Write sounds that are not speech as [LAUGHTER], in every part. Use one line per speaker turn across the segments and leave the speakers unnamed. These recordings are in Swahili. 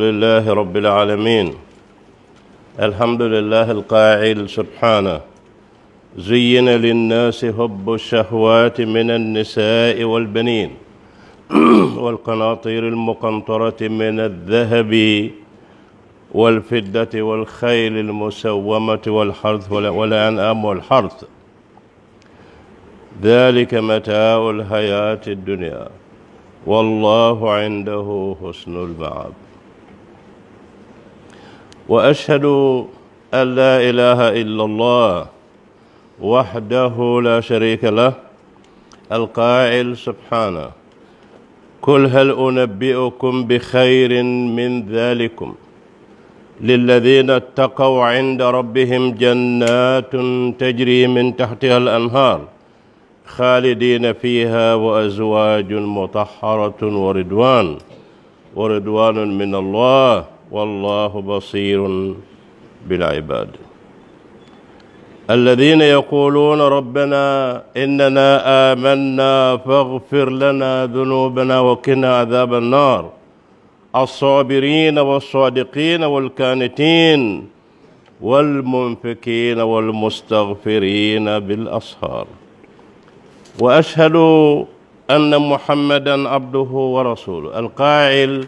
لله رب العالمين الحمد لله القائل سبحانه زين للناس حب الشهوات من النساء والبنين [CLEARS THROAT] والقناطير المقنطرة من الذهب والفدة والخيل المسومة والحرث والأنعام والحرث ذلك متاع الحياة الدنيا والله عنده حسن المعاب واشهد ان لا اله الا الله وحده لا شريك له القائل سبحانه قل هل انبئكم بخير من ذلكم للذين اتقوا عند ربهم جنات تجري من تحتها الانهار خالدين فيها وازواج مطهره ورضوان ورضوان من الله والله بصير بالعباد الذين يقولون ربنا إننا آمنا فاغفر لنا ذنوبنا وقنا عذاب النار الصابرين والصادقين والكانتين والمنفكين والمستغفرين بالأصهار وأشهد أن محمدا عبده ورسوله القائل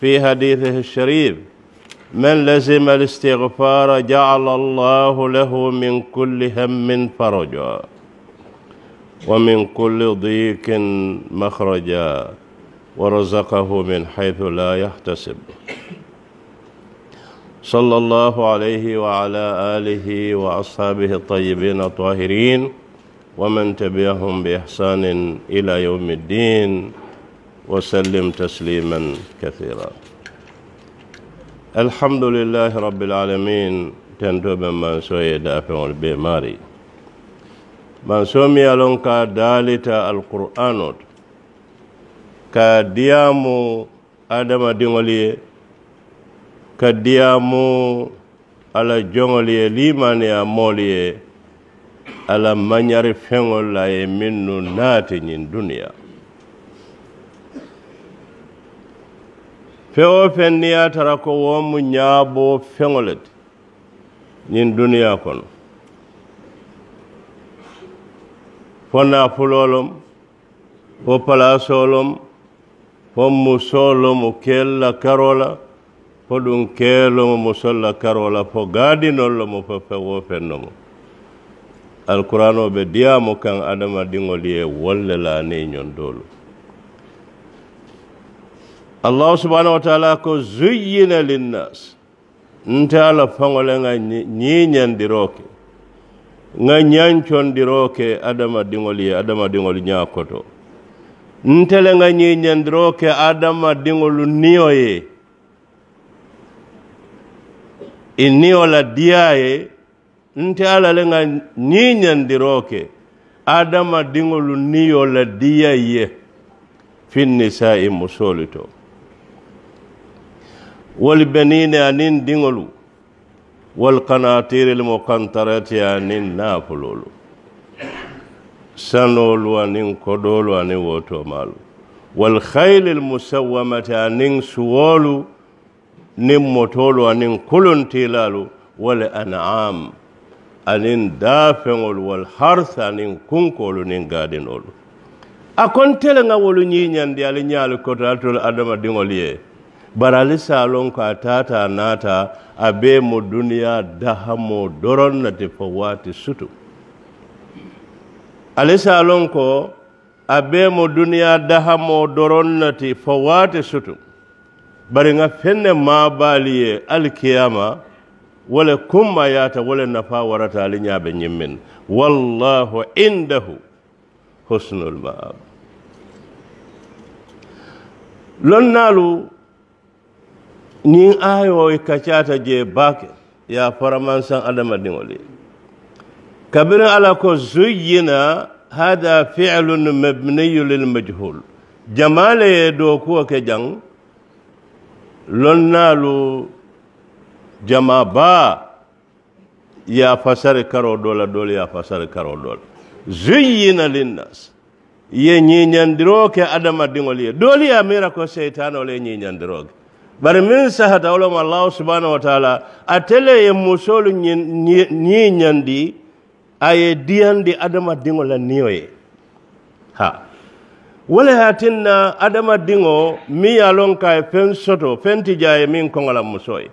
في حديثه الشريف من لزم الاستغفار جعل الله له من كل هم فرجا ومن كل ضيق مخرجا ورزقه من حيث لا يحتسب صلى الله عليه وعلى آله وأصحابه الطيبين الطاهرين ومن تبعهم بإحسان إلى يوم الدين وسلم تسليما كثيرا الحمد لله رب العالمين تنتو من سوي دافع البيماري من سومي لنك دالت القرآن كديام آدم دينولي كديام على جونولي ليماني مولي على من يعرف فنغل لا يمن ناتي الدنيا feo fen niya tara ko womu ñaabo feŋolete ñin duniya kono fo naafulolom fo palasolom fo musolomo kella karola fo ɗum keelomo musolla karola fo gaadinollomo fo fewo fennomo alquran o ɓe diyamo kan adama ɗiŋoli e wollelani ñon dolum allahu subhanahu wa taala ko zuyina linnas nte ala faŋo le nyinyan diroke nga nyanchon diroke adama dingoli ye dingoli nyakoto nta nte le ŋa ñiiñandiroo ke adamadiŋolu niyo ye i niyo la diyaa nte ala le nga ñiiñandiroo ke adamadiŋolu niyo la diya ye finnisa'i musoolu to woli benine anin diŋolu wol kanatirili mo kantareti anin naafololu sanolu anin kodolu anin wotomalu wol khaylil musawamati anin suwolu nin motolu anin kuluntilalu wol anam anin dafeŋolu wol harse anin kunkolu nin gadinolu a kontele ŋa wolu ñiñandi ali ñaali koto altol adama diŋol ye barali salon ka tata nata a be mu duniya dahamo doron na te fo waati sutu ali salon ko a be mu duniya dahamo doron na te fo waati sutu bari ŋa fenne maabaali ye alikiyama wo le kumma yaata wo le nafa warata ali ñaa be ñiŋ miŋ wallahu indahu husnul maab lonnaalu niŋ aayoo kacaata jee baake ye a faramansaŋ adamadiŋol ye kabiriŋ ala ko zuyina hada filun mabniyu lilmajhul jamaa le ye dookuwo ke jaŋ lonnaalu jamaa baa ye a fasari karoo doo la doolu ye a fasari karoo doo la zuyina linnas ye ñiiñandiroo ke adamadiŋol ye doolu ye a miira ko seytaanoo le ye ñiiñandiroo ke bari min sahata wolema allahu subhanahu wa taala atele ye musolu ñiñandi aye diyandi adamadiŋo la niyo ye ha wala ye tinna adamadiŋo miŋ ye loŋ ka ye feŋ soto feŋ ti jaa ye miŋ koŋo la muso ye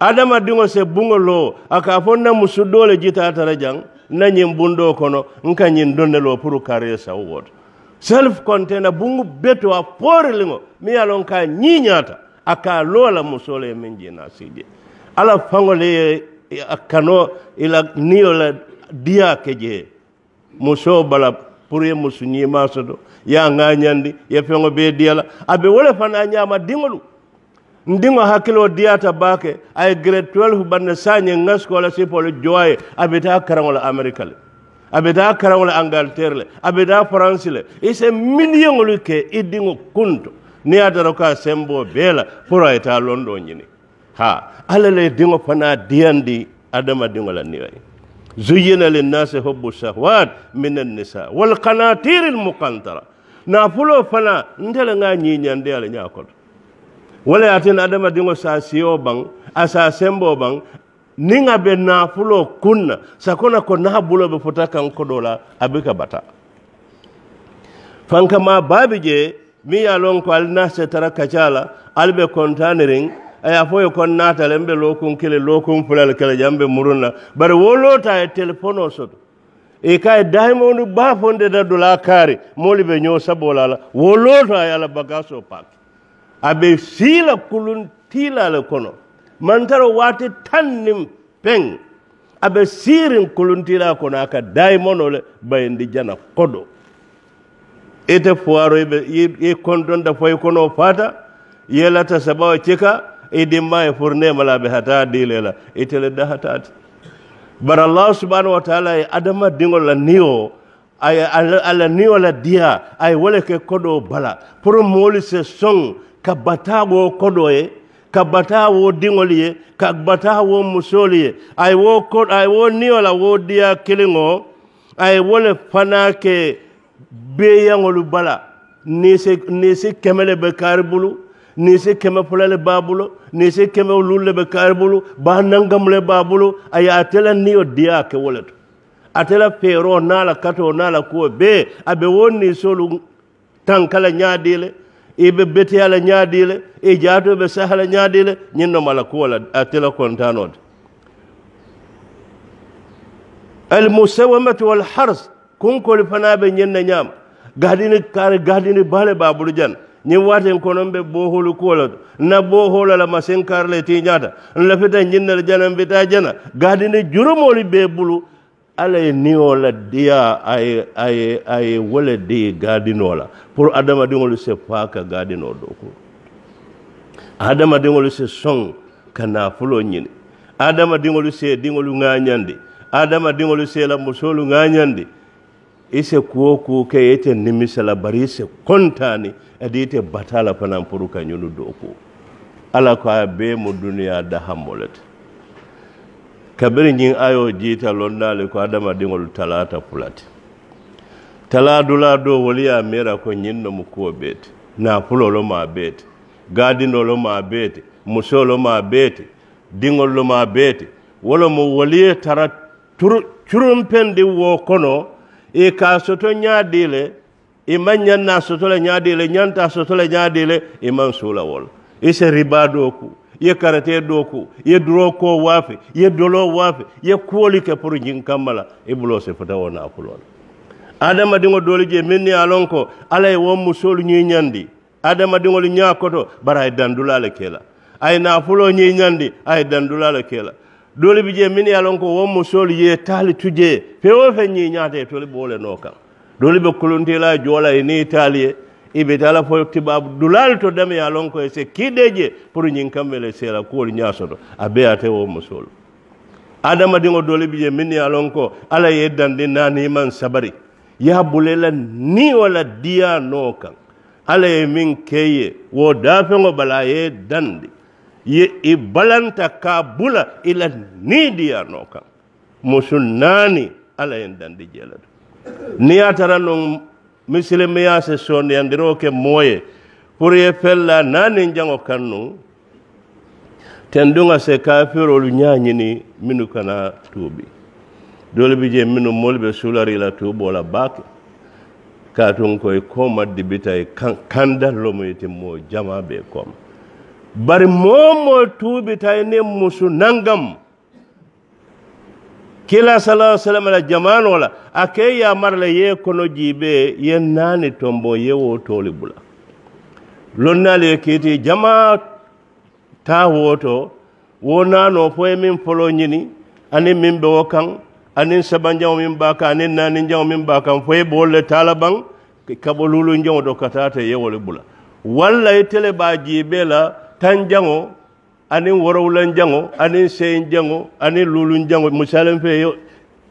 adamadiŋo se buŋo lo a ka fo na musu doo le jitaata la jaŋ na ñiŋ bundoo kono nka ñiŋ donne lo puru kariye sawu woto self container buŋo beto a fooriliŋo miŋ ye a loŋ ka ñiiñaata a ka loo la musoo e, e, la ye ala faŋo le ye a kanoo i la niyo la muso bala pour ye musu ñiimaa soto ya a ŋaañandi ye feŋo bee diya la a be wo le fanaŋ ñaama diŋolu ndiŋo hakkiloo diyaata baake a ye grade 12 banne saañe ŋasikoo sipole sipolu jowa ye a be amerika le a be taa karaŋo la angleterre le a be le i se ke i diŋo kunto ni adara ka sembo bela pura ita londo nyini ha ala le dingo pana diandi adama dingo la niwa zuyyina linnasi hubbu shahwat min an-nisa wal qanatir al-muqantara na fulo fana ndele nga nyinyande ala nyakol wala atin adama dingo sa siyo bang asa sembo bang ninga be nafulo kunna sakona ko nabulo be fotaka nkodola abika bata fankama babi je mi ye a loŋ ko ali na tara kaca la ali be kontaniriŋ a ye a fo ye kon naata le n be lookuŋ kele lookuŋ fula le kele jaŋ be muruŋ la bari wo loota ye telefonoo soto i e ka ye dahimonu baa fonde da dula kaari moolu be ñoo sabo la la wo loota a ye a la bagasoo paaki a be sii la kulun tiila le kono man waati taŋ niŋ peŋ a be siiriŋ tila kono a ka le bayindi jana kodo ite puwaro i kondonda foye kono fata yelata sabawa cika i e furnema laɓe hata dilela la itele dahatati bara allah subhanahu wa taala e adama diŋol la niyo ay ala niyo la diya ay wole ke kodo bala pour moli se song ka batawo kodo e ka bata wo diŋol ye ka bata wo musolu ye ay wo ay wo niyo la wo diya kilingo ay wole fana ke beeyaŋolu bala niise niise kɛmɛ le bɛ kaari bulu niise kɛmɛ fula le baa bulu niise kɛmɛ lul le bɛ kaari bulu baa naŋgam le baa bulu aye a tela niyo diyaa kɛ wo le to a tela feeroo naa la katoo naa la kuwo bee a be wo niisolu tanka la ñaa dii le i be beteya la ñaa dii le i jaatoo be saha la ñaa dii le ñiŋ noma la kuwo la a tela kontaanoo ti almusawamatu walharse kunkoli fanaɓe ñenna ñaama gadini kare gadini bale babulu dian ñin waten konon ɓe boholu kuwola na boholala masin karla tiñata n lafita ñinnala janan bita jana gadini jurumoli ɓe bulu alaye niola diya aye aye aye wole di gadinola pour adamadiŋolu se faka gadino doku adamadiŋolu se soŋ ka nafulo ñini adamadiŋolu se diŋolu ŋañandi adamadiŋolu se la musolu ŋañandi ise kuwo kuwo ke ite nimisala bari ise kontani edi ite batala panan puru ka doku ala ko a be mu duniya da hamolet kabiri ñiŋ ayo jita le kwa ko dingol talata pulati talaa dulaa do wolu mera ko nyinno nomu kuwo bee na naafulolo maa bee ti gaadinolo maa bee ma musolo maa bee ti diŋolu maa bee ti wo lomu wolu ye tara curumpendi wo kono i ka soto ɲaa dii le i maŋ ñaŋ naa soto le ɲaa dii le ñaŋ taa soto le ɲaa dii i maŋ suu la wo i se ribaa doo ku i ye karatee doo ku i ye duroo koo waafi i ye doloo waafi i ye kuwolu ke pour jiŋ kamma la i buloo si futa wo naa kuloo la adamadiŋo doolu je miŋ niŋ a loŋ ko alla ye wo musoolu ñiŋ ñandi adamadiŋolu ñaa koto bari a ye dandula le ke la a ye naafuloo ñiŋ ñandi a ye dandula le ke la dole bi je min ye lon ko wo musol ye taali tuje fewo fe ñiñaate tole be wo le dole be kulunti la e ni taali ye i tala fo tibaabu dulali to dame ye ko ye se kiide je pour ñiŋ kambe le seela kuwolu ñaa soto ate beyaate wo musolu adamadiŋo dole bi je min ye ko alla ye dandi nani maŋ sabari ya bulela ni wala diya noo ala alla ye min ke wo daafeŋo bala ye dandi ye i balanta ka bula ila niidiya noo kaŋ musu naani alla yen dandi jee le niŋ ye tara nuŋ misilimeya se sondiyandiroo ke moo ye puru ye fella naaniŋ jaŋo kaŋ nuŋ tenduŋa se kafirolu ñaañini minnu kana tuubi doolu bi je minnu moolu be sulari la tuuboo la baake kaatuŋ koy kooma dibita ye kanda lomu ite moo jama bee kooma bari momo tuubitay nin musu nangam kila salaa sallam ala jamano la a ke yamara la ye kono jibe ye naani tombo ye wo tooli bula lonnaali ye kiiti jama taa wo to wo naano fo ye min folo ñini anin min be wo kaŋ anin sabanjaŋo min baa kaŋ anin naaninjaŋo min baa kaŋ fo ye boolu le taala baŋ kabo luulunjaŋo to ka taa te ye wo le bula walla itele baa jiibe la tan jango ani worowulan jango ani seyin jango ani lulun jango misalen fe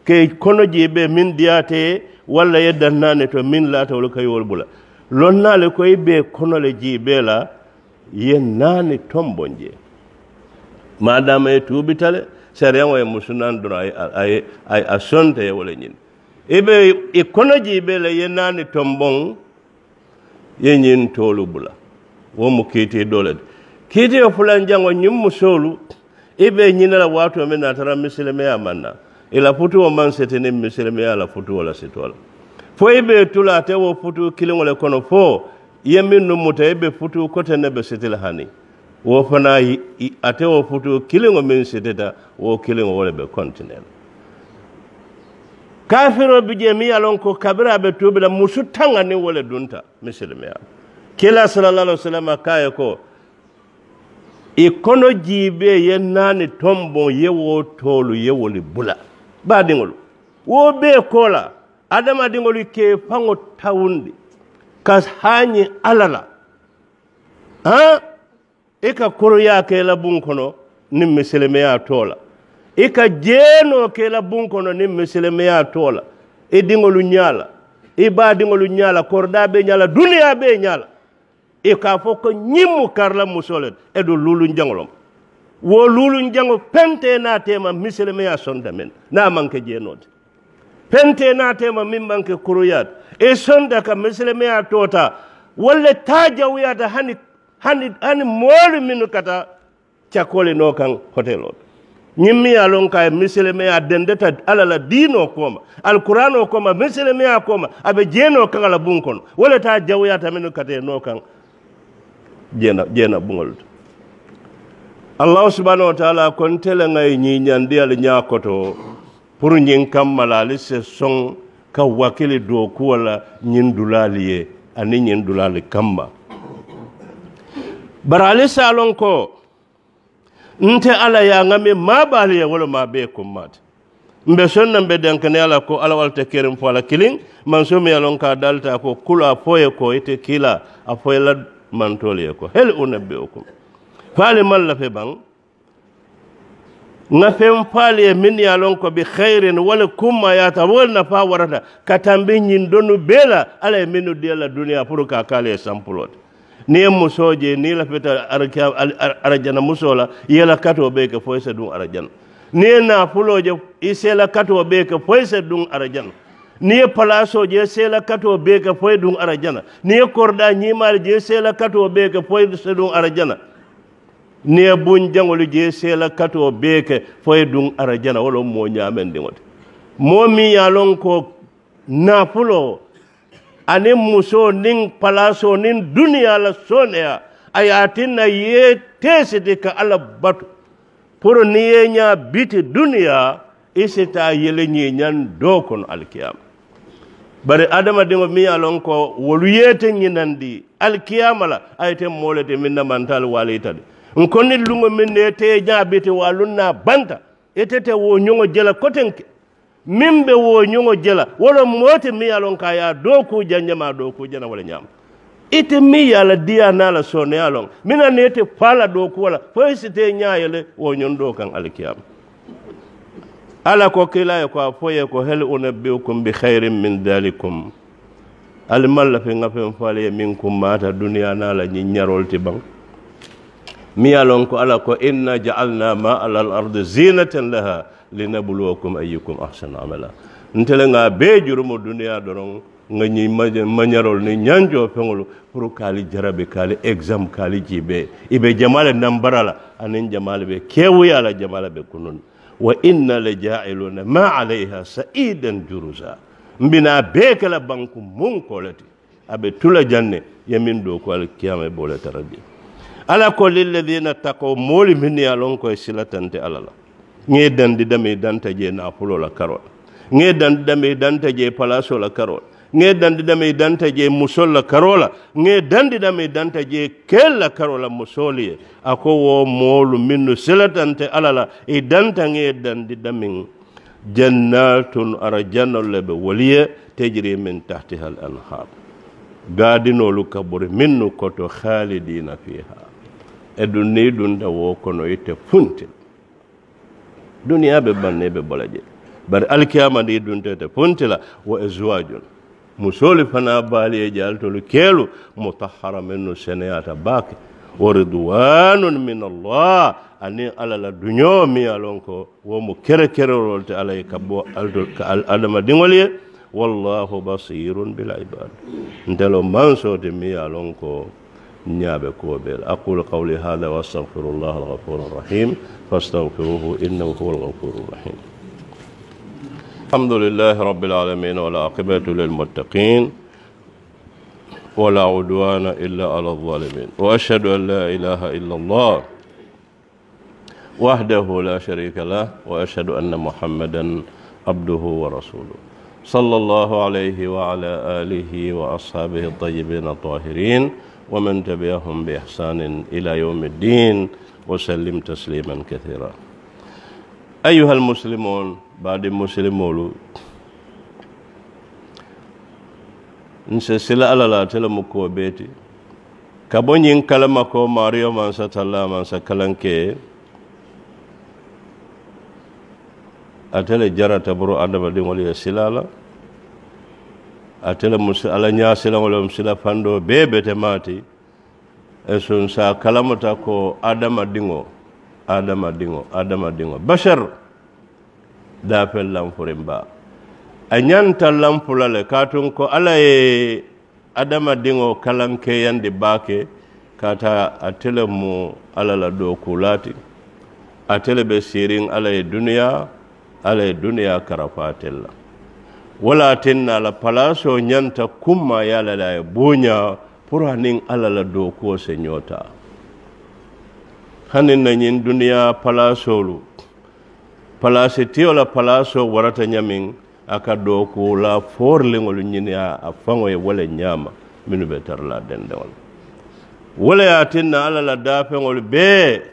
ke kono je be min diyate walla ye dannane to min lata wolu kayiwol bula lonnale koye be konole jibe la ye nani tombon je madama ye tuubitale sariyao ye musunan dono a sonta ye wole ñin ibe i kono jibe la ye nani tombon ye ñin tolu bula wo mu kiiti dole de kiitiyo fulan ñiŋ musoolu musolu ibe ñina la waatoo meŋ na a tara misilimeya maŋ na ila putu futuwo man siti niŋ misilimeya la futuwo la sito fo i be tula tewo putu futuu kiliŋo le kono fo yeminu ye ibe putu kote nebe be hani wo fana ate wo futuu kiliŋo miŋ sitita wo kiliŋo wo be kontine kafiro bi je miŋ ko kabiri be tubila musutanga musu taŋa dunta wo le dunta kila sallallahu alaihi wasallam kayako ko i kono jiibe ye naani tombo ye wo toolu ye woli bula dingolu wo bee kola adama adamadiŋolu ke faŋo tawundi ka haañi ala la han i ka ke la buŋ kono niŋ misilimeyaa tola la i ka ke la buŋ kono niŋ misilimeyaa tola la e i diŋolu ñaa la i e baadiŋolu ñaa be nyala dunia duniyaa be nyala e ka fo ko ñimmu karla musolet eɗo lulun e jangolom wo lulun jango pente naatema misilemeya sonda men na manke jeenode pente naatema min manke kuroyat e sonda ka misilemeya tota walle walla tajawyata hani hani hani moolu minu kata cakkole no kan hotel oɗo ñimmiya lon ka misilemeya dendeta ala la diino kooma alqur'an o kooma misilemeya kooma aɓe jeeno kan ala bun kono walla ta jawyata minu kata e no kan jena jena bungold Allah allahu subhanahu wa taala kon tele ŋayi ñiñandi ali ñakoto pour ñiŋ kamma malali ali se song ka wakili do la ñiŋ dulaali ye ani ñiŋ ndulali kamma bari ali se ko nte ala ya ngami maa baali ye wo ma bee kummaate mbe sonna na mbe denkeneya ala ko ala walta kerin fo ala kiling manso miŋ ye ka a ko kula a ko ite kila a la mantole ko hel unabbiukum fali malla fe ban na fen faali e min ya lon ko bi khairin wala kumma yata wol na fa warata ka nyin donu bela ala e minu de la dunya pour ka kale samplot ni ye muso ni la feta arajana muso la yela kato be ke foyse dun arajana ni e na fulo je isela kato be ke foyse dun arajana ni ye palaso je sela kato be ke foye dun arajana ni ye korda ñimaali je sela kato be ke foye se dun arajana ni ye bun jaŋolu je sela kato be ke foye dun arajana wolo moo ñaamen diŋo ti mo miŋ ye ko nafulo ani muso nin palaso nin duniya la soneya a ye ye tesiti ka ala batu pour ni ye ña biti duniya isita si taa yele ñiiñan doo kono alkiyama bari adamadiŋo miŋ ye a loŋ ko wolu ye te ñinandi alikiyama la a ye te moo le te miŋ na mantaalu waaliita de nkonni luŋo miŋ ne ete ñaabi te waaluŋ na banta ite te wo ñoŋo je la koteŋ ke miŋ be wo ñoŋo je la wo lo moo te miŋ ye a loŋ ko a ye a doo kuu janjama a doo kuu jana wo le ñaama ite miŋ ye a la diya naa la sooneya loŋ miŋ na ne ite faa la doo la fo i si te ñaa ye le wo ñoŋ doo kaŋ alikiyama ala ko kila e ko a fo ye ko hel unabbiukum bi khairin min dhalikum al malla fe nga feŋ fo ala ye duniya na la ni nyarol ti bang mi ye ko ala ko inna jaalna ma ala al ardi zinatan laha linabluwakum ayyukum ahsanu amala ntele nga be jurumo duniya doroŋ ŋa ñiŋ mañarol ni ñanjoo feŋolu pour kali jarabe kali exam kali jibe i be jama anen nambara la aniŋ jama be la jama be kunun wa inna la jailuna ma alayha sa'idan juruza mbina bee kela banku mun kolati abe tula janne ye min do ko alkiyama bola taradi ala ko lilladhina taqaw moli min ya lon ko silatante ala la nge dandi dame danta na pulo la karol nge dandi dame danta palaso la karol ŋe dandidame danta je musol la karo la ŋe dandidame danta je kel la karo la musol ye a ko wo moolu minnu silatante alla la i danta ŋe dandidamiŋ jannatun arajannol le be wolu tejiri min tahtiha al anhar gaadinolu ka minnu koto khalidina fiha e dun ni dunta wo kono ite funti duniya be banne be bola je bari alkiyama ni dunta ite funti la wa e azwajun musoli fana baali e jaltolu keelu mutahara mennu seneyata baake wo ridwanun min allah ani ala la duñoo mi ye lon ko wo mu kere kererol te ala ye ka bo adamadiŋol ye wallahu basirun bil ibad ntelo mansote mi ye lon ko ñaaɓe koɓeel aqulu qawli hada wa astahfiru llah alghafuru rrahim fastaghfiruhu innahu huwa alghafuru rrahim الحمد لله رب العالمين والعاقبة للمتقين ولا عدوان إلا على الظالمين وأشهد أن لا إله إلا الله وحده لا شريك له وأشهد أن محمدا عبده ورسوله صلى الله عليه وعلى آله وأصحابه الطيبين الطاهرين ومن تبعهم بإحسان إلى يوم الدين وسلم تسليما كثيرا أيها المسلمون baɗe mosere molu n se sila ala la tela mo ko beti ka bo ñin kalama ko mario mansa talla mansa kalanke atele jarata boro adamadiŋol ye sila la atele mus ala ñasilaŋol yem sila fando bee bete maati e sun sa kalamata ko adamadiŋo adamadiŋo adamadiŋo basar dafen lamfurin ba a ɲanta lamfura le katun ko ala ye kalanke kalankeyandi bake kata atele mu ala la a atele be sirin ala ye duniya ala ye duniya karafa la wala tinna la palaso ɲanta kuma ye ala la ye buuɲa pour aniŋ ala la dookuwo se ɲota hanin na ñiŋ duniya palasolu palasi tio la palaso warata ñamin akado ka do ko la a afango ye wole nyama minu be la dendeŋo la wole ye ala la dafe ngol adamadiŋo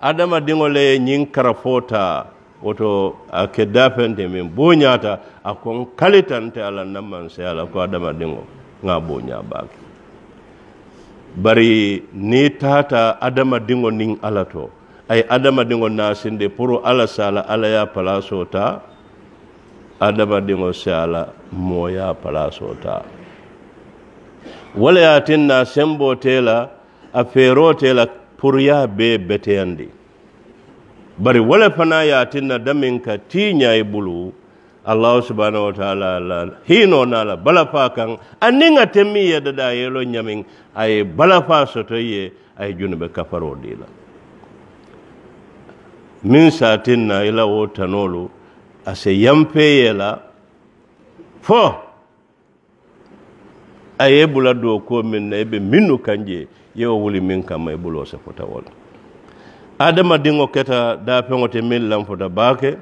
adama dingole nyin karafota woto ake ke daafente min boñaata akon kalitante ala na se ala ko adamadiŋo nga boña baake bari ni tata adamadiŋo niŋ alato to ay adamadiŋo naasindi puru alla se a la alla ye a palasoo ta adamadiŋo se a la moo ye a palasoo ta wo le ye a tin na te la a feeroo te la puru ye a bee beteyandi bari wo le fanaŋ ye a tin na damiŋ ka tii ñaa i bulu allahu subhanahu wa taala la hiinoo naa la balafaa kaŋ aniŋ a te miŋ ye dadaa yeloo ñamiŋ a ye balafaa soto ye a ye junube kafaroo dii la min satin na ila wo tanolu a se yampeyela fo a ye bula do ko min na ibe e minnu kanje ye wo wuli min kamma i e bulo se fota wol adama dingo keta dafeŋo te min lanfota baake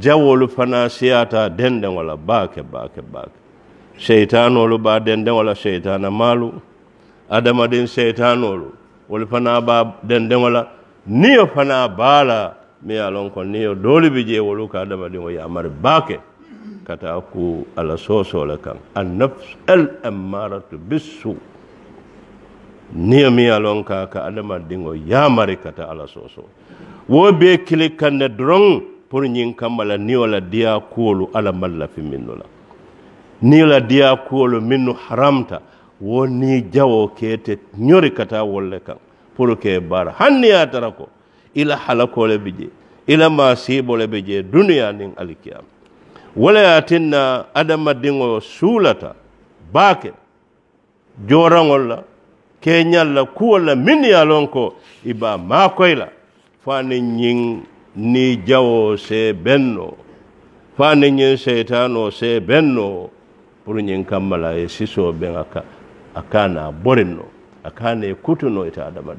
jawolu fana siyata dendeŋola baake baake baake seitanolu ba dendeŋola seitana maalu adamadin seitanolu wolu fana ba dendeŋola niyo fana baala miŋ ye a loŋ ko niyo doolu bi jee wolu ka adamadiŋ wo ye a mari baake ka taa kuu alla soosoo le kaŋ a nafsu el emmaratu bissu niyo miŋ ye a loŋ kaa ka adamadiŋo ye a mari ka taa alla soosoo wo bee kili kande doroŋ pour ñiŋ kamma la niyo la diyaa kuolu alla mali lafi minnu la niyo la diyaa kuolu minnu haramta wo nii jawo keete ñori ka taa wolu le kaŋ pour ke bara hanni ya tarako ila halako le bije ila masibo le bije duniya ning alkiyam wala adama dingo sulata bake jorangola la keñal la kuwol la min ye lon ko i ba fani nying ni jawo se benno fani ñiŋ seytano se benno pour ñiŋ kamala e ye sisoo beŋ a ka a kana akane kane kutuno ita dungal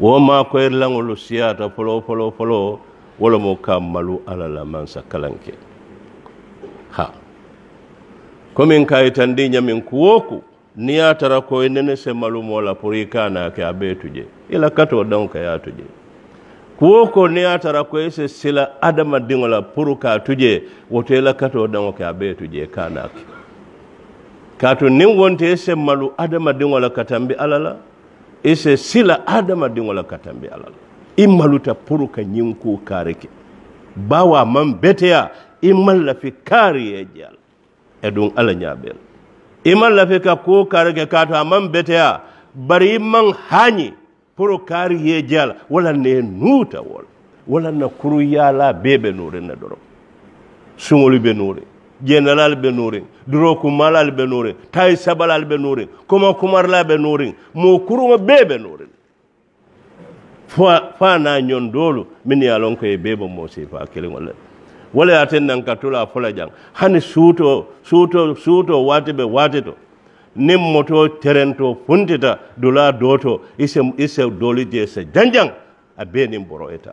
woma koyirlaŋolu siyata folo polo polo wala ka malu ala la mansa kalanke ha komin ka itandi ñamin kuwoku ni ya tara ko nene se malu la pour ke a tuje ila kato daŋo ka tuje kuoko ni ya tara koye se sila adama dingola pour ka tuje woto ila kato daŋo abetuje kanake tuje kana ke kaatu niŋ wonte i se malu adamadiŋo la ka tambi alla la i sila adamadiŋo la ka tambi alla la i maluta puru ka ñiŋ kuu kaari ke bawo a maŋ beteya i maŋ lafi kaari ye je a la e duŋ alla ñaa bee la i maŋ lafi ka kuu kaari ke kaatu a maŋ beteya bari i maŋ haañi puru kaari ye je a la walla ne nuuta wo la walla na kuruyaa la bee be nuuriŋ ne doroŋ suŋolu be nuuriŋ jenalal be norin duro kumalal be norin tay sabalal be norin kuma kumarla be norin mo kuruma be be norin fa na nyon dolo min ya lon ko e be mo se fa kele wala wala ya ten nan katula fola jang hani suto suto suto wate be wate to nem moto terento funtita dula doto isem ise doli je se janjang a be nin boro eta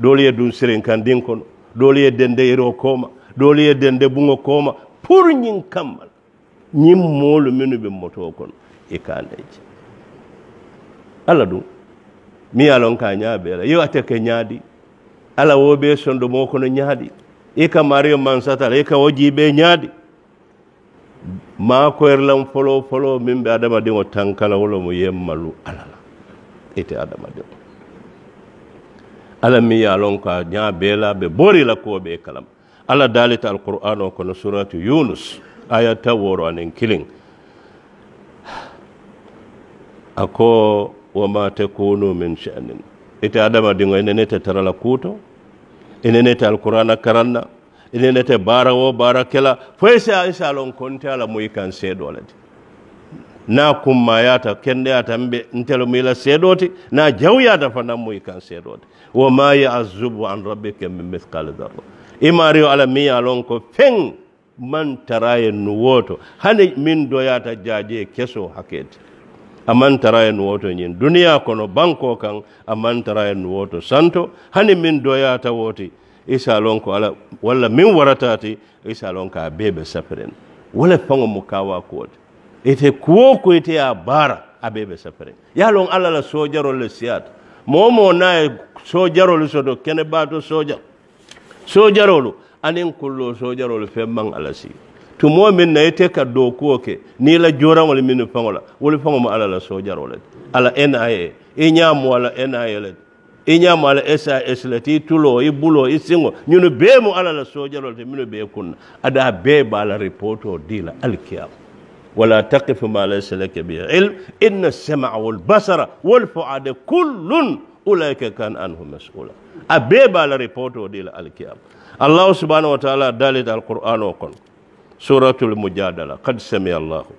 doli e dun sirin kan din kono doli e dende iro koma doole ye dende buŋo koma pour ñiŋ kamma ñiŋ molu minnu be moto kono i ka ndaje ala dun miŋ ye a ka a ñaa yo ate ke ñaadi ala wo bee sondomoo kono ñaadi i ka mario mansata la i ka wo jiibee ñaadi maa koyerilan folo foloo miŋ be adamadiŋo tankala wo lomu ye malu ala la ite adamadiŋo ala miŋ ye a loŋ ko a ñaa bee la be boori la kuwo bee kalama ala dalita alqur'ana kono suratu yunus aya taworo anin kilin ako wama takunu min sha'nin ita adama dingo ta tarala kuto inenete alqur'ana karanna inenete barawo barakela foyse isa lon konta ala muy kan seeɗo ladi na kummayata yata, mbe ntelo muyla sedoti. na jawyata fanan muy kan ma wama yaazubu an rabbika min mithqal darra imario ala miya ye a ko feŋ maŋ tara ye hani min doyata jaje keso hakete ti a maŋ tara ye ñiŋ kono banko kaŋ a maŋ tara ye santo hani min doyata woti isa i ko ala walla min waratati isa i se a wala ko a bee be faŋo mu ite kuwo ko ite a baara a bee be sapirin ye a loŋ la soojarolu le siyata moo moo niŋ a ye soto kene baato soojaro sojarolu anin kullo sojarolu femman alasi tumo min na ite ka do kuwo ke ni la joraŋol minnu faŋo la wolu faŋo mu ala la sojaro le ala nia i ñaamo ala nia le i ñaamo ala sas le ti i tulo i bulo i siŋo ñunu bee mu ala la sojaro le ti minnu bee kunna ada bee ba la ripoto di la wala alikiyama ولا تقف ما ليس لك به علم إن السمع والبصر والفؤاد كل أولئك كان عنه مسؤولا a bee be a la reporto de la alkiyam allahu subhanahu wa taala alquran wa kono suratul mujadala qad sami allahu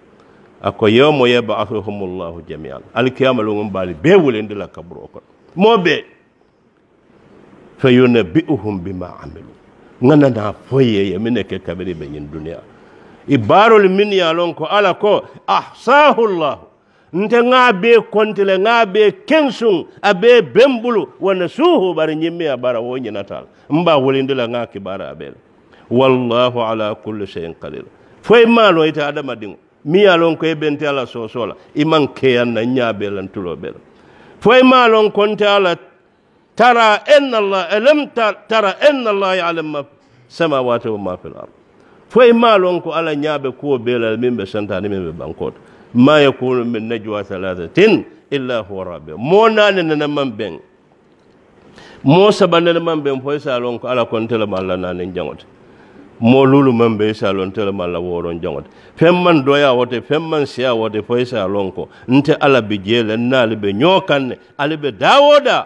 ako yawma yab'athuhum allah jamian ngum luŋum be wulen de la kaburo kono mo be fa bima amilu ngana fo foye yemine ke kabiri be ñiŋ duniya ibarul min ya lon ko ala ko ahsahu allah nte nga be kontile nga be kensun a be bembulu wona suhu bari ñimmi a bara wo ñinatal mba wolindila nga kibara abele wallahu ala kulli shayin qadir ma maalo ite adamadiŋo mi ye lon ko e bente ala soso la i maŋ keyan na ña be lan tulo be la foye ma lon konte ala tara inna allah alam tara inna allah ya'lam ma samawati wa ma fil ard foye ma lon ko ala ña be kuwo be la min be santani min be bankoto ma yakunu min najwa thalathatin illa huwa rabi mo na nana man ben mo sabanene man ben isa lon ko ala kon tele malla nane jangote mo lulu man be lon tele la woro jangote fem man doya wote fem man siya wote isa lon ko nte ala bi jele nali be nyokanne ali be dawoda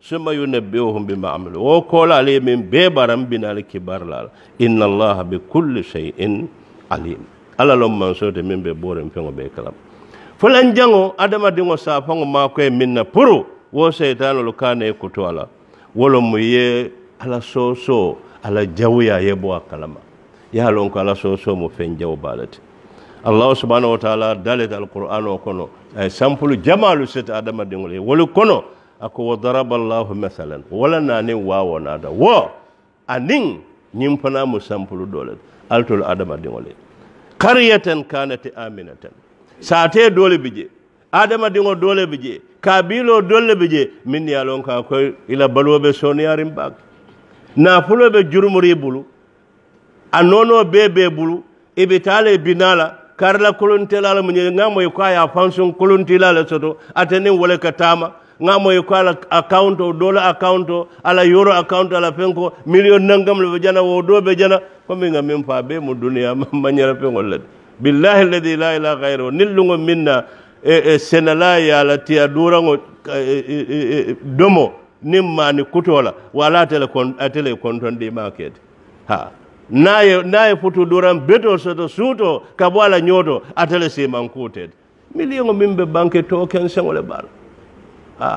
summa yunabbihum bima amilu wo kola le min be baram bin le kibar la inna allaha bi kulli shay'in alim ala lon mansote min be ɓooren feŋo be kalam fulan jaŋo adamadiŋo saafaŋo maakoye min na puru wo seytanolu kaana ye kuto ala wolo mu ye ala soosoo ala jawuya ye bo a kalama ye a lon ko ala soosoo mu feŋ jawo baalati allahu subhanahu wa taala daleta alqur'an o kono ay eh, sampulu jamalu seta adamadiŋol ye wolu kono ako wa daraba allahu mathalan wala naaniŋ waawo naata wo aniŋ ñiŋ fana mu sampulu dole altolu adamadiŋol ye qaryatan kanat aminatan saate dole bije adama dingo dole bije kabilo dole bije min ya lon ka ko ila balobe soniyarin bag na fulobe jurmuri bulu anono bebe bulu ibitale binala karla kuluntelala munye ngamoy ko ya kuluntila la soto atene wole katama ngamoy ko ala account o dola account o ala euro account ala penko million nangam le jana wo do be jana fo min ga min fa be mu duniya [LAUGHS] mañara feŋol le billahi alladi la ilaha gayro niŋ luŋo min na e, e, senala ye a la tiya duraŋo e, domo niŋ maani kuto la wala atele atele kontondi ma kete ha na ye na ye futu duran beto soto suto ka bo a la ñoto atele simanku tete miliyoŋo miŋ be banke to kenseŋo le bala ha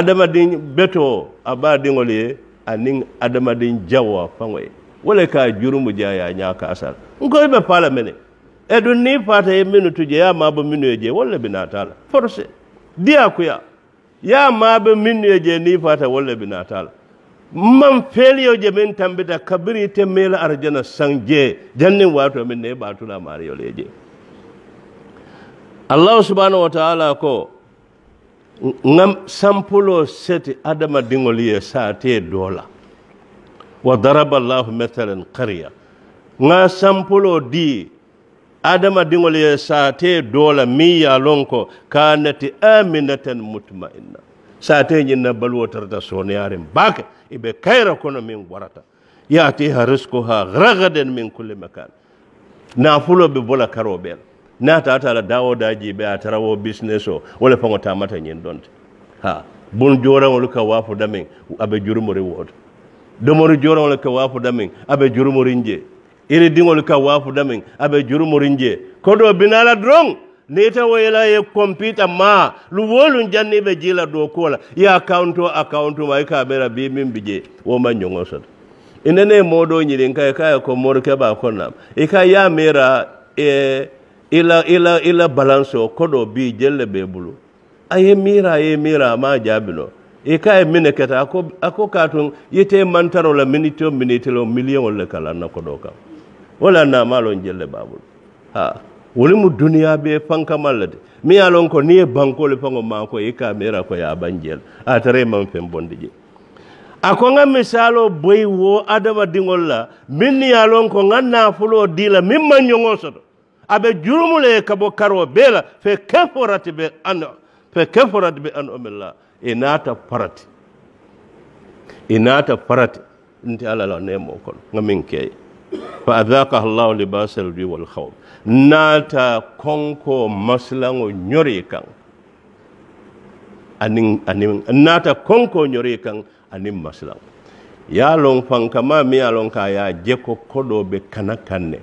adamadiŋ beto a baa diŋol ye aniŋ adamadiŋ jawo a faŋo ye wole ka jurumu jaya ñaka asal nkoy ɓe pala mene e ɗum ni fata ye minu tuje ya mabo minu ye je walla binatala forcé diya kuya ya maɓe minu je ni fata walla binatala man feliyo je min tambita kabiri te mela arjana sanje jannin wato min ne batula mariyo le je allah subhanahu wa ta'ala ko ngam sampulo seti adama dingol ye sate dola wa daraba allahu mathalan qarya sampulo di adama adamadiŋolu ye saatee doo la miŋ ye kanati aminatan mutmainna saatee ñiŋ na baluwo tarata sooneyaariŋ baake i be kayira kono miŋ warata yaatiha ha ragaden min kulli makan naafulo be bola karoo na la niŋ a la daawoo daa jiibe a tara business o wala le faŋo taamata ñiŋ donte ha bun jooraŋolu ka waafu damiŋ a be jurumuri wooto domori jorongol ka wafu damin abe jurumorin je iri dingol ka wafu damin abe jurumorin je kodo binala drong nita wela ye computer ma luwolun janni be jila do kola ya account o account ma ka bera bi min bije wo ma nyongo inene modo nyirin kai kai ko mor ke ba konna e ka ya mera e ila ila ila balance o kodo bi jelle be bulu aye mira aye mira ma jabino i ka ye minne kɛta a ko a ko k'a tun i tɛ mantaro la miniti o miniti le kala na kodo dɔ kan o la na jelle lɔn jɛlɛ b'a ha wuli mu duniya bɛ fankama la de min y'a lɔn ko n'i ye banko le fanko maa i k'a mɛra ko y'a ban jɛlɛ a taara e man fɛn bondi je a ko n misalo boyi wo adamadiŋol la min y'a lɔn ko n ka nafolo la min ma ɲɔgɔn soto a bɛ jurumu le ye ka bɔ kari o bɛɛ la fe ke forati ten bɛ an fɛ kɛ fɔra ten an o inata parati inata parati inti ala la nemo kono min ke fa adhaqaha allah libas alri wal khawf nata konko maslango nyori kan anin anin nata konko nyori kan anin maslang ya lon kama mi ya ka ya jeko kodo be kana kanne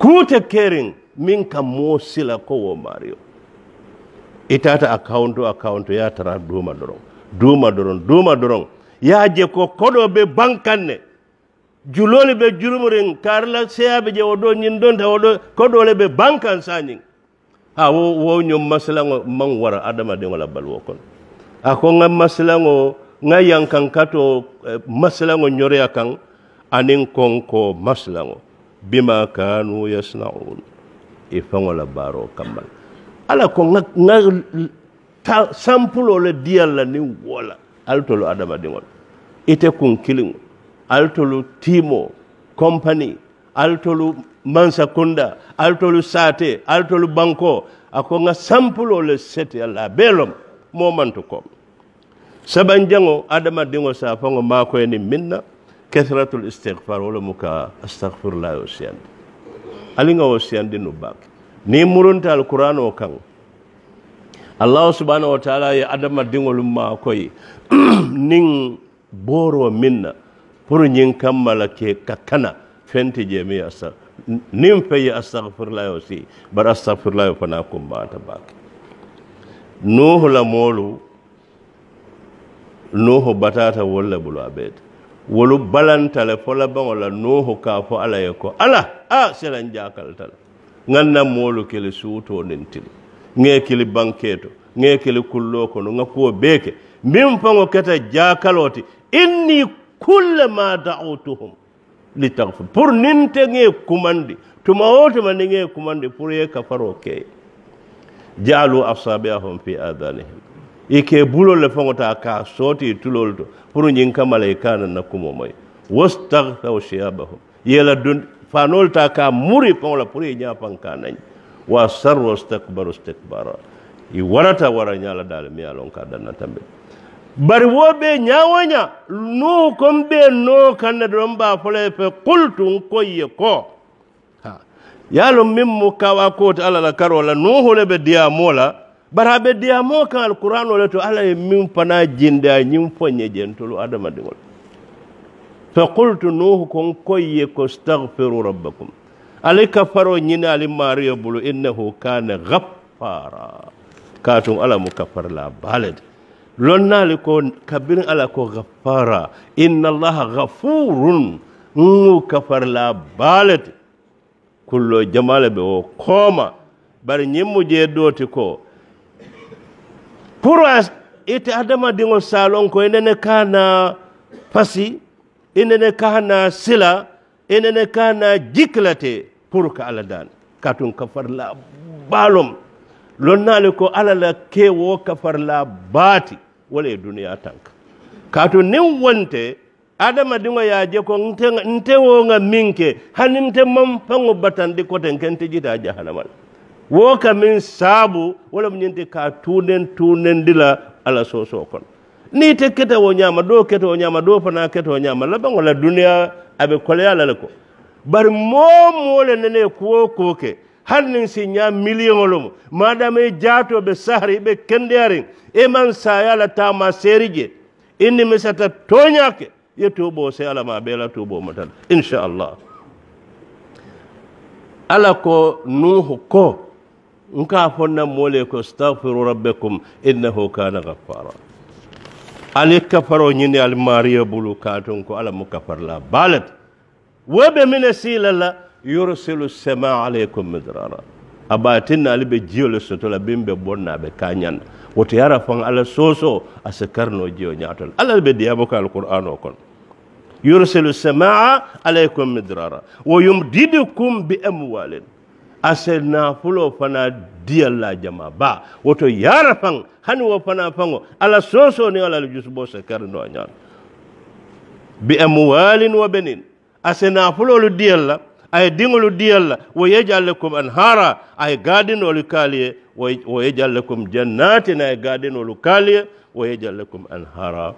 kute kerin min ka mo sila ko wo mario itata account to account ya tara duuma doron duuma doron duuma doron je ko kodo be bankanne juloli be jurmuren karla seyaɓe je oɗo ñin wodo oɗo le be bankan sañin ha wo wo ñom maslango man wara adama de wala kono wokon ako ngam maslango ŋa yankan kato eh, maslango nyore kan anin konko maslango bima kanu yasnaun ifangola baro kamal kammal ala ko ŋa ŋa sampuloo le diyaŋ la niŋ wo la ali tolu adamadiŋo ite kuŋ kiliŋo ali timo tiimoo kompani ali tolu mansakunda ali tolu saate ali tolu bankoo a ko ŋa sampuloo le la a bee loma moo mantu kom sabanjaŋo adamadiŋo saafaŋo maakoye niŋ miŋ na kasratul istigfar wo le muka astagfirulahi wo siyandi ali ŋa wo siyandi nu ni murunta alquran o kan allahu subhanahu wa taala ye adama diŋolu ma koye niŋ booroo miŋ na pour ñiŋ kamma la ke ka kana feŋ ti jeemi asta niŋ fe ye astahfirilahi osi bari astahfirilahi o fanaŋ kumbaata baake nuuhu la moolu nuuhu bataata wolu le bulu a beeta wolu balanta le fo la baŋo la nuuhu ka fo ala ye ko ala a selaŋ jaakalta la ngan na moolu kele suutoo nin tili ŋe kili bankeeto ŋe kili kulloo kono ŋa kuwo bee ke min faŋo keta jaakaloo ti inni kulle ma da'awtuhum litagfir pour nin te ŋe kumandi tuma wo tuma ni ŋe kumandi pour ye kafaroo kee jaalu asabiahum fi adanihim i ke bulol le faŋo ta ka sooti tulol to pour ñiŋ kamala i kana na kumo moy wastagfaw shiyabahum yela dun fanol ta ka muri kola puri nya pankanai wa sarro stakbaru stakbara i warata wara nyala dal mi alon ka danna tambe bari wo be nyawanya nu kon be no kanne don ba fole fe qultu koyye ko ha yalo min mu kawa ko ta ala la karo la no hole be dia mola bara be dia mo kan alquran wala to ala min fana jinda nyim fonye jentulu adama dingol fa qultu nuhu kon koyye ko stahfiru rabbakum alay kafaro ñine ali mario bulu innahu kana gaffara katum ala mu kafarla balede lonnali ko kabir ala ko gaffara inna allaha gafurun mu kafarla balede kullo jamala ɓe o kooma bare ñimmu jeedoti ko pour ite adama dingol salon ko enene kana fasi inene kana sila inene kana jiklate pour ka ala dan katun kafar la balum lonnali ko ala la wo kafar la bati wala duniya tanka katun nin wonte adama dinga ya je ko nte wo nga minke hanim te mam fango batan di koteŋ ke nte jita jahanama wo ka min sabu wala min ñiŋ ka tunen tunen dila ala so kon ni te kete o ñaama ɗo kete o ñaama ɗo fana kete o ñaama labango la duniya aɓe koleyala le ko bari moo moole nene kuwo ko ke hannin si ñaa millionolu mo madame e jaato ɓe sahri ɓe kende arin e man sayala tama seeri je inni misata toñake ye tuɓo se ala ma ɓeela tuɓo mo tan inchallah ala ko nuhu ko nka fonna moole ko stahfiru rabbikum innahu kana gaffara ali kafaro ñini ali mariya bulu katon ko ala mu la balat wobe mine silala yursilu sama alaykum midrara abatinna ali be jiyole soto la bimbe bonna be kanyan woto yara fan ala soso asakarno karno jiyo ñatol ala be diya ko alquran o kon yursilu samaa alaykum midrara wa yumdidukum bi amwalin ase nafulo fana diyalla jama ba woto yara faŋ hani wo fana faŋo ala soso ni ala jusubo se karino ñaan bi amwalin wa benin ase nafulolu diyalla aye diŋolu diyalla wo yejal lekum anhara aye gadinolu kaaliye wo yejal lekum jannatin aye gadinolu kaaliye wo yejal lekum anhara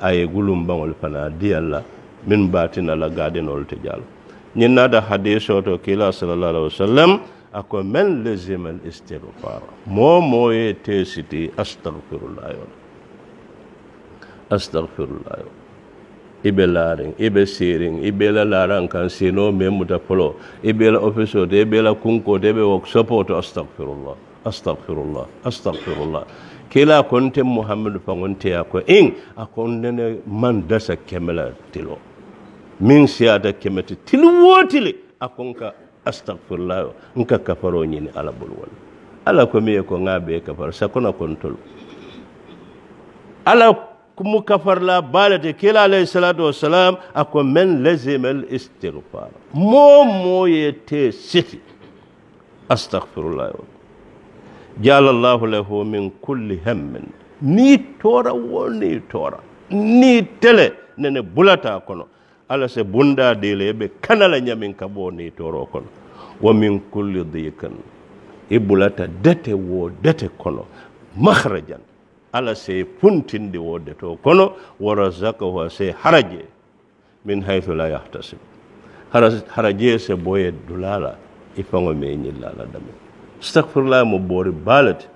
aye gulumbaŋolu fana diyalla min batina la gadin te jalo ni da hadiso to kila sallallahu alaihi wasallam ako man lazima al istighfar mo mo ye te siti astaghfirullah yon astaghfirullah yon ibe larin ibe sirin ibe la laran kan sino me muta polo ibe la ofiso de ibe la kunko de be workshop to astaghfirullah astaghfirullah astaghfirullah kila konte muhammadu fangonte ako in akon ne man dasa kemela tilo min siyata kemeti tili wotili akonka astagfirullah nka kafaro ni ala bulwal ala ko miye ko nga be kafar sakona kontol ala kumu kafarla balate kila alayhi salatu wassalam ako men lazimal istighfar mo mo yete siti astagfirullah jala allah lahu min kulli hammin ni tora woni tora ni tele nene bulata kono ala se bunda dile be kanala nyamin ka bo ni toro kono wa min kulli dhikan ibulata date wo date kono makhrajan ala se puntinde wo deto kono wa razaqahu se haraje min haythu la yahtasib haraje se boye dulala ifango me nyillala dame astaghfirullah mo bori balat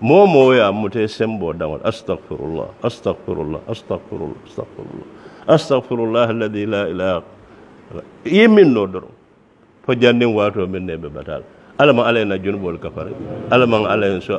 momo ya mute sembo dawal astaghfirullah astaghfirullah astaghfirullah astaghfirullah astaghfirullah astahfirullah alladi la ilaha yimmin no doron fo janndin waato min ne ɓe batal alama ala alla ye na junubolu kafari alla maŋ so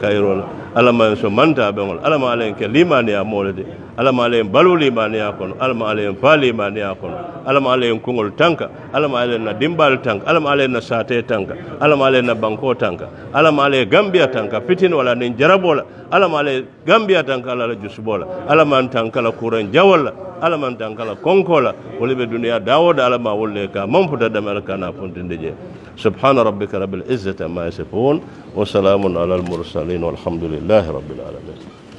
kayiro la alla so manta beŋo la alla ma ke limaniya moo le de alla ma balu limaniya kono alama ala alla ye faa limaniya kono alla ma alla ye tanka alama ala alla ye na dimbaalu tanka alama ala alla ye na saatee tanka alama ala alla ye na bankoo tanka alama ala alla gambiya tanka fitin wala niŋ jarabola alama ala ma gambiya tanka alla la jusuboo la alla maŋ tanka la kuuraŋ jawol la tanka la konkoo la wolu be duniyaa daawoo da alla ma ka maŋ futa kana alla je سبحان ربك رب العزة ما يصفون وسلام على المرسلين والحمد لله رب العالمين